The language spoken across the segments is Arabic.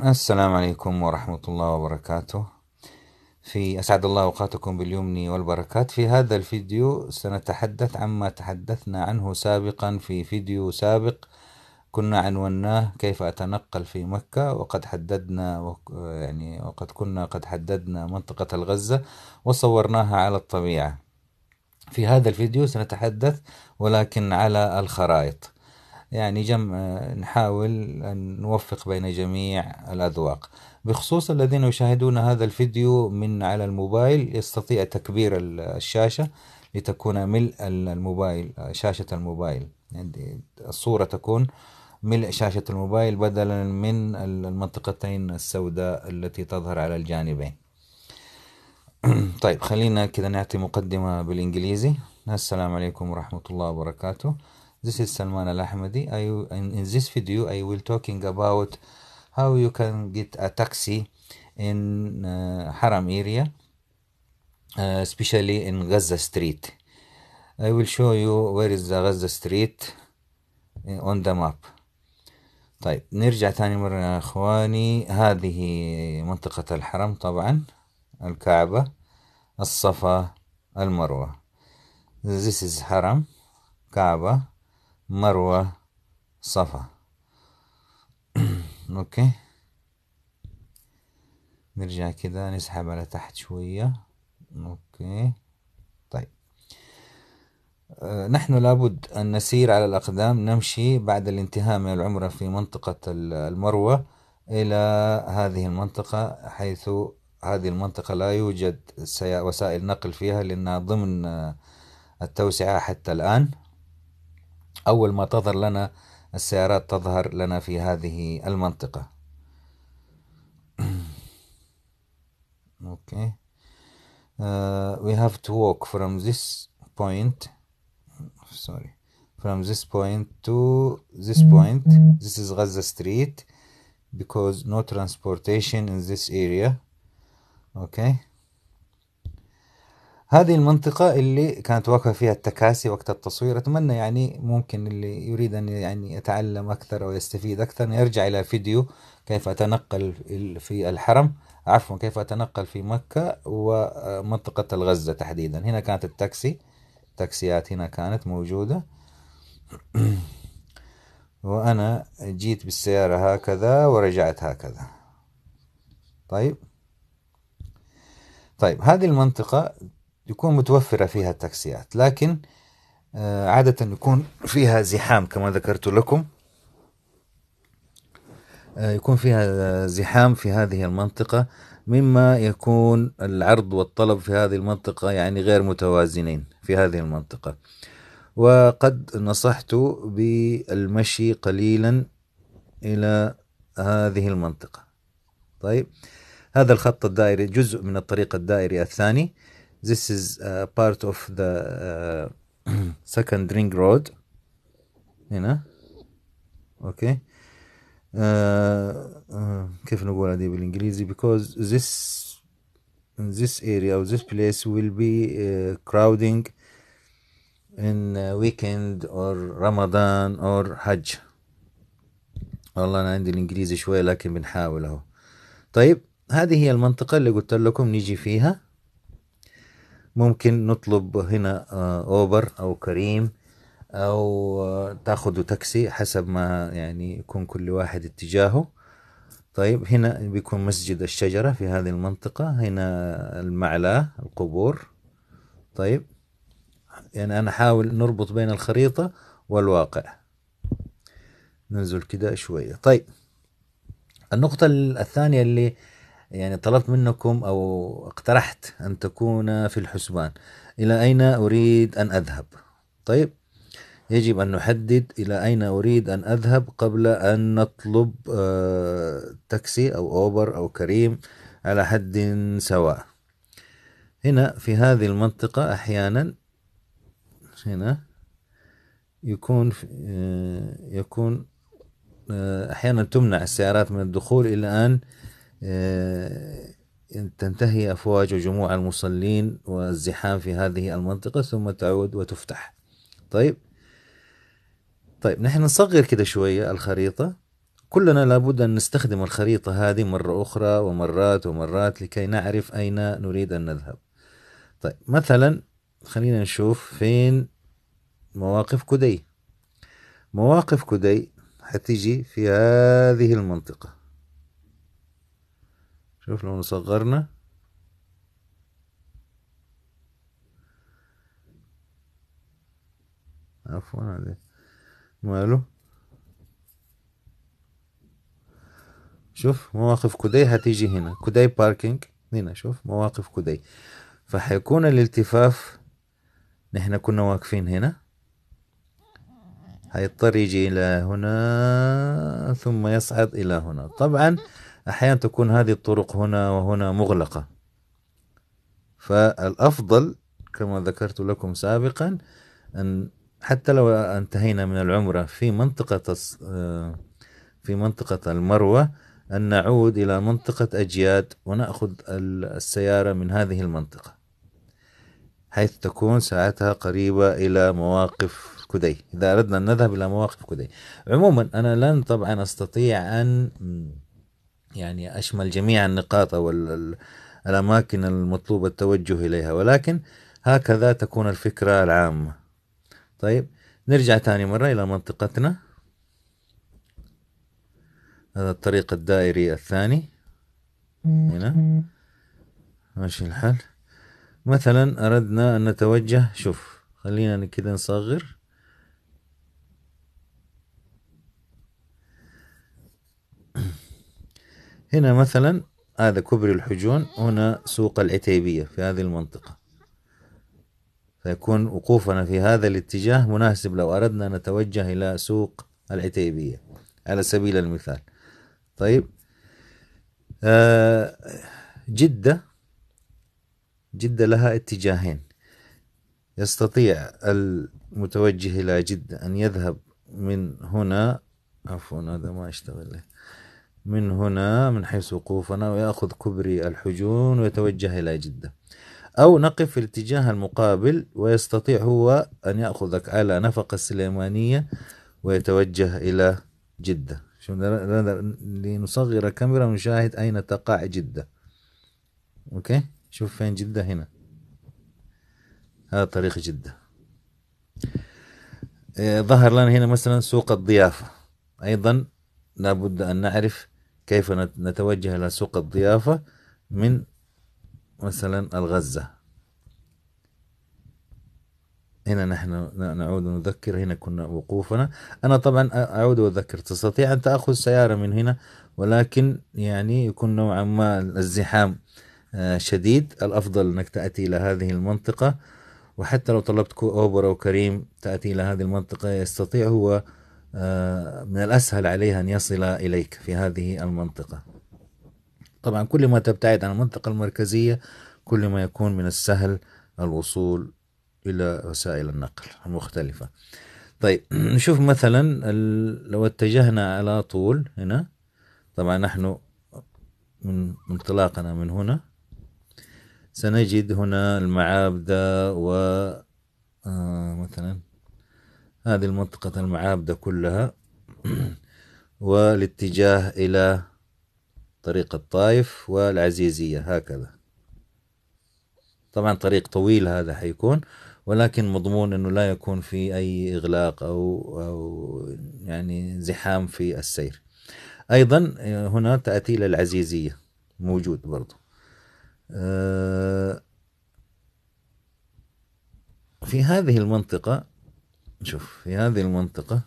السلام عليكم ورحمة الله وبركاته في أسعد الله أوقاتكم باليمن والبركات في هذا الفيديو سنتحدث عما تحدثنا عنه سابقا في فيديو سابق كنا عنوناه كيف أتنقل في مكة وقد حددنا يعني وقد كنا قد حددنا منطقة الغزة وصورناها على الطبيعة في هذا الفيديو سنتحدث ولكن على الخرائط يعني جم آه، نحاول أن نوفق بين جميع الأذواق بخصوص الذين يشاهدون هذا الفيديو من على الموبايل يستطيع تكبير الشاشة لتكون ملء الموبايل آه، شاشة الموبايل يعني الصورة تكون ملء شاشة الموبايل بدلا من المنطقتين السوداء التي تظهر على الجانبين طيب خلينا كذا نعطي مقدمة بالإنجليزي السلام عليكم ورحمة الله وبركاته This is Salman Al-Ahmadi. In, in this video, I will talking about how you can get a taxi in uh, Haram area, uh, especially in Gaza Street. I will show you where is the Gaza Street on the map. طيب نرجع تاني مرة يا اخواني هذه منطقة الحرم طبعا الكعبة الصفا المروة this is حرم كعبة مروة صفا اوكي نرجع كده نسحب على تحت شوية اوكي طيب آه، نحن لابد أن نسير على الأقدام نمشي بعد الانتهاء من العمرة في منطقة المروة إلى هذه المنطقة حيث هذه المنطقة لا يوجد وسائل نقل فيها لأنها ضمن آه، التوسعة حتى الآن أول ما تظهر لنا السيارات تظهر لنا في هذه المنطقة okay uh, we have to walk from this point sorry from this point to this point this is Gaza Street because no transportation in this area okay هذه المنطقة اللي كانت واقفة فيها التكاسي وقت التصوير أتمنى يعني ممكن اللي يريد أن يعني يتعلم أكثر أو يستفيد أكثر يرجع إلى فيديو كيف أتنقل في الحرم عفوا كيف أتنقل في مكة ومنطقة الغزة تحديدا هنا كانت التاكسي تاكسيات هنا كانت موجودة وأنا جيت بالسيارة هكذا ورجعت هكذا طيب طيب هذه المنطقة يكون متوفرة فيها التاكسيات لكن آه، عادة يكون فيها زحام كما ذكرت لكم آه، يكون فيها زحام في هذه المنطقة مما يكون العرض والطلب في هذه المنطقة يعني غير متوازنين في هذه المنطقة وقد نصحت بالمشي قليلا إلى هذه المنطقة طيب هذا الخط الدائري جزء من الطريق الدائري الثاني this is uh, part of the uh, second ring road هنا اوكي uh, uh, كيف نقولها دي بالانجليزي because this this area or this place will be uh, crowding in uh, weekend or رمضان or حج والله انا عندي الانجليزي شويه لكن بنحاول اهو طيب هذه هي المنطقه اللي قلت لكم نيجي فيها ممكن نطلب هنا آه، اوبر او كريم او آه، تاخذوا تاكسي حسب ما يعني يكون كل واحد اتجاهه طيب هنا بيكون مسجد الشجرة في هذه المنطقة هنا المعلاة القبور طيب يعني أنا أحاول نربط بين الخريطة والواقع ننزل كده شوية طيب النقطة الثانية اللي يعني طلبت منكم أو اقترحت أن تكون في الحسبان إلى أين أريد أن أذهب طيب يجب أن نحدد إلى أين أريد أن أذهب قبل أن نطلب آه، تاكسي أو أوبر أو كريم على حد سواء هنا في هذه المنطقة أحيانا هنا يكون آه، يكون آه، أحيانا تمنع السيارات من الدخول إلى أن آه، تنتهي أفواج وجموع المصلين والزحام في هذه المنطقة ثم تعود وتفتح طيب طيب نحن نصغر كده شوية الخريطة كلنا لابد أن نستخدم الخريطة هذه مرة أخرى ومرات ومرات لكي نعرف أين نريد أن نذهب طيب مثلا خلينا نشوف فين مواقف كدي مواقف كدي حتيجي في هذه المنطقة شوف لو صغرنا عفوا عليه ماله شوف مواقف كوداي هتيجي هنا كوداي باركينج هنا شوف مواقف كوداي فحيكون الالتفاف نحن كنا واقفين هنا هيضطر يجي إلى هنا ثم يصعد إلى هنا طبعا أحيانا تكون هذه الطرق هنا وهنا مغلقة فالأفضل كما ذكرت لكم سابقا أن حتى لو انتهينا من العمرة في منطقة آه، في منطقة المروة أن نعود إلى منطقة أجياد ونأخذ السيارة من هذه المنطقة حيث تكون ساعتها قريبة إلى مواقف كدي إذا أردنا أن نذهب إلى مواقف كدي عموما أنا لن طبعا أستطيع أن يعني أشمل جميع النقاط أو الأماكن المطلوب التوجه إليها ولكن هكذا تكون الفكرة العامة طيب نرجع ثاني مرة إلى منطقتنا هذا الطريق الدائري الثاني هنا ماشي الحال مثلا أردنا أن نتوجه شوف خلينا كده نصغر هنا مثلا هذا كوبري الحجون هنا سوق العتيبية في هذه المنطقة فيكون وقوفنا في هذا الاتجاه مناسب لو أردنا أن نتوجه إلى سوق العتيبية على سبيل المثال طيب آه، جدة جدة لها اتجاهين يستطيع المتوجه إلى جدة أن يذهب من هنا عفوا هذا ما اشتغل له من هنا من حيث وقوفنا ويأخذ كبري الحجون ويتوجه إلى جدة أو نقف في الاتجاه المقابل ويستطيع هو أن يأخذك على نفق السليمانية ويتوجه إلى جدة لنصغر الكاميرا ونشاهد أين تقع جدة أوكي شوف فين جدة هنا هذا طريق جدة إيه، ظهر لنا هنا مثلا سوق الضيافة أيضا لابد أن نعرف كيف نتوجه إلى سوق الضيافة من مثلا الغزة هنا نحن نعود نذكر هنا كنا وقوفنا أنا طبعا أعود وأذكر تستطيع أن تأخذ سيارة من هنا ولكن يعني يكون نوعا ما الزحام آه، شديد الأفضل أنك تأتي إلى هذه المنطقة وحتى لو طلبت أوبر أو كريم تأتي إلى هذه المنطقة يستطيع هو آه، من الأسهل عليه أن يصل إليك في هذه المنطقة طبعا كل ما تبتعد عن المنطقة المركزية كل ما يكون من السهل الوصول إلى وسائل النقل المختلفة طيب نشوف مثلا لو اتجهنا على طول هنا طبعا نحن من انطلاقنا من هنا سنجد هنا المعابدة و آه، مثلا هذه المنطقة المعابدة كلها والاتجاه إلى طريق الطائف والعزيزية هكذا طبعا طريق طويل هذا حيكون ولكن مضمون أنه لا يكون في أي إغلاق أو, أو يعني زحام في السير أيضا هنا تأتي إلى العزيزية موجود برضو آه، في هذه المنطقة شوف في هذه المنطقة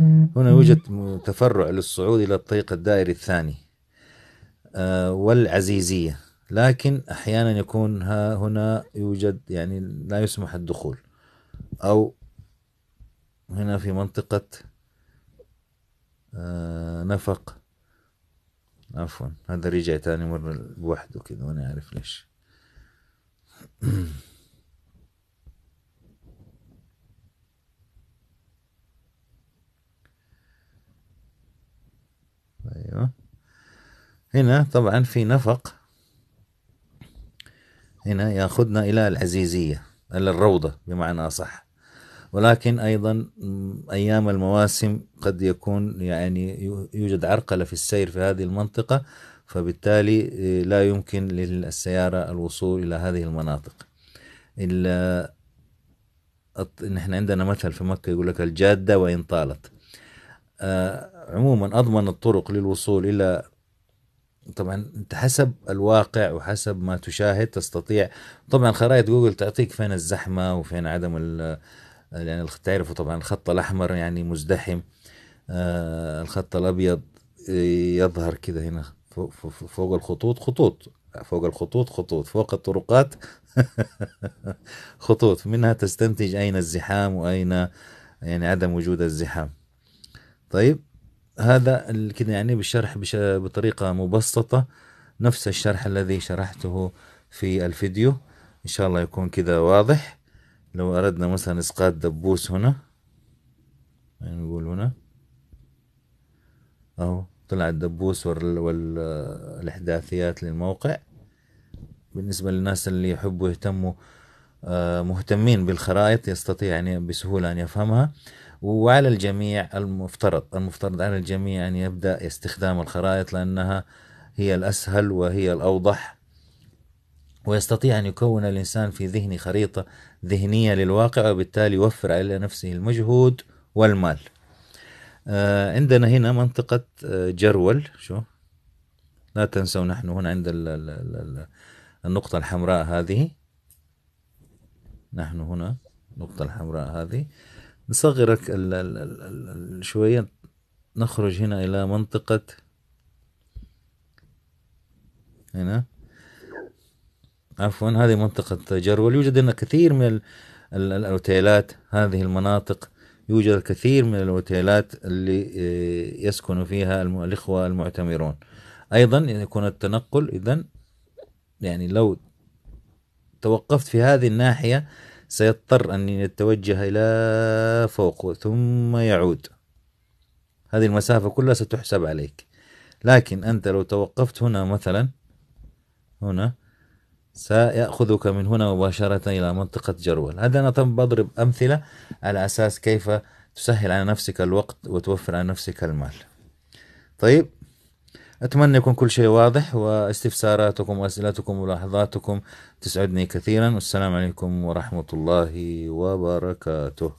هنا يوجد تفرع للصعود إلى الطريق الدائري الثاني آه، والعزيزية لكن أحيانا يكون ها هنا يوجد يعني لا يسمح الدخول أو هنا في منطقة آه، نفق عفوا هذا رجع تاني مرة لوحده كذا وأنا أعرف ليش ايوه هنا طبعا في نفق هنا ياخذنا الى العزيزيه الى الروضه بمعنى اصح ولكن ايضا ايام المواسم قد يكون يعني يوجد عرقله في السير في هذه المنطقه فبالتالي آه، لا يمكن للسياره الوصول الى هذه المناطق الا نحن عندنا مثل في مكه يقول لك الجاده وان طالت آه، عموما اضمن الطرق للوصول الى طبعا انت حسب الواقع وحسب ما تشاهد تستطيع طبعا خرائط جوجل تعطيك فين الزحمه وفين عدم يعني تعرفوا طبعا الخط الاحمر يعني مزدحم آه الخط الابيض إيه، يظهر كذا هنا فوق الخطوط خطوط فوق الخطوط خطوط فوق الطرقات خطوط منها تستنتج اين الزحام واين يعني عدم وجود الزحام طيب هذا كذا يعني بالشرح بطريقة مبسطة نفس الشرح الذي شرحته في الفيديو إن شاء الله يكون كذا واضح لو أردنا مثلا إسقاط دبوس هنا يعني نقول هنا أهو طلع الدبوس والإحداثيات للموقع بالنسبة للناس اللي يحبوا يهتموا آه، مهتمين بالخرائط يستطيع أن يعني بسهولة أن يفهمها وعلى الجميع المفترض المفترض على الجميع أن يبدأ استخدام الخرائط لأنها هي الأسهل وهي الأوضح ويستطيع أن يكون الإنسان في ذهنه خريطة ذهنية للواقع وبالتالي يوفر على نفسه المجهود والمال آه، عندنا هنا منطقة آه، جرول شو لا تنسوا نحن هنا عند النقطة الحمراء هذه نحن هنا النقطة الحمراء هذه نصغرك الـ الـ الـ الـ شوية نخرج هنا إلى منطقة هنا عفوا هذه منطقة جرول يوجد هنا كثير من الأوتيلات هذه المناطق يوجد الكثير من الأوتيلات اللي آه، يسكن فيها الإخوة المعتمرون أيضا يكون التنقل إذا يعني لو توقفت في هذه الناحية سيضطر أن يتوجه إلى فوق ثم يعود هذه المسافة كلها ستحسب عليك لكن أنت لو توقفت هنا مثلا هنا سيأخذك من هنا مباشرة إلى منطقة جرول هذا أنا طب بضرب أمثلة على أساس كيف تسهل على نفسك الوقت وتوفر على نفسك المال طيب أتمنى يكون كل شيء واضح واستفساراتكم وأسئلتكم وملاحظاتكم تسعدني كثيرا والسلام عليكم ورحمة الله وبركاته